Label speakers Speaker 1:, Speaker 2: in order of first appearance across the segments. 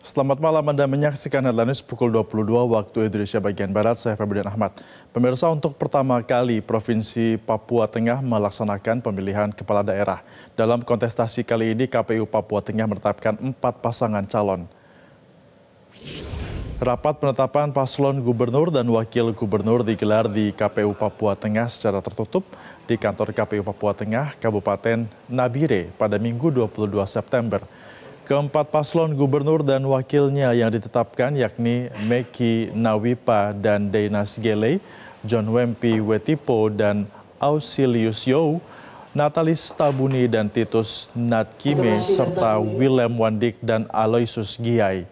Speaker 1: Selamat malam Anda menyaksikan Headlines pukul 22 waktu Indonesia bagian Barat, saya Fabian Ahmad. Pemirsa untuk pertama kali Provinsi Papua Tengah melaksanakan pemilihan kepala daerah. Dalam kontestasi kali ini KPU Papua Tengah menetapkan empat pasangan calon. Rapat penetapan paslon gubernur dan wakil gubernur digelar di KPU Papua Tengah secara tertutup di kantor KPU Papua Tengah, Kabupaten Nabire pada Minggu 22 September. Keempat paslon gubernur dan wakilnya yang ditetapkan yakni Meki Nawipa dan Deinas Gele, John Wempi Wetipo dan Ausilius Yow, Natalis Tabuni dan Titus Natkime serta Willem Wandik dan Aloysius Giai.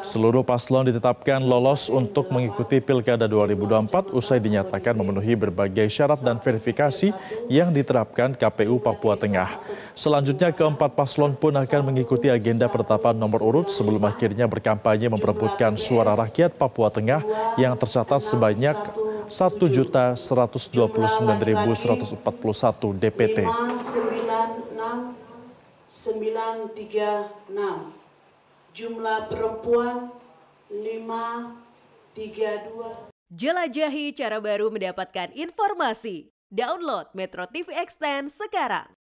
Speaker 1: Seluruh paslon ditetapkan lolos untuk mengikuti Pilkada 2024 usai dinyatakan memenuhi berbagai syarat dan verifikasi yang diterapkan KPU Papua Tengah. Selanjutnya keempat paslon pun akan mengikuti agenda penetapan nomor urut sebelum akhirnya berkampanye memperebutkan suara rakyat Papua Tengah yang tercatat sebanyak 1.129.141 DPT. 6
Speaker 2: jumlah perempuan 532. Jelajahi cara baru mendapatkan informasi. Download Metro TV Extend sekarang.